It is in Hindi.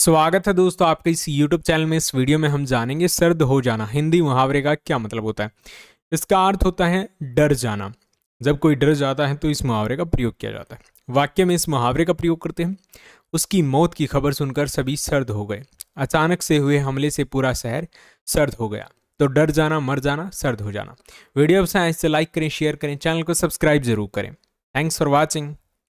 स्वागत है दोस्तों आपके इस YouTube चैनल में इस वीडियो में हम जानेंगे सर्द हो जाना हिंदी मुहावरे का क्या मतलब होता है इसका अर्थ होता है डर जाना जब कोई डर जाता है तो इस मुहावरे का प्रयोग किया जाता है वाक्य में इस मुहावरे का प्रयोग करते हैं उसकी मौत की खबर सुनकर सभी सर्द हो गए अचानक से हुए हमले से पूरा शहर सर्द हो गया तो डर जाना मर जाना सर्द हो जाना वीडियो से तो लाइक करें शेयर करें चैनल को सब्सक्राइब जरूर करें थैंक्स फॉर वॉचिंग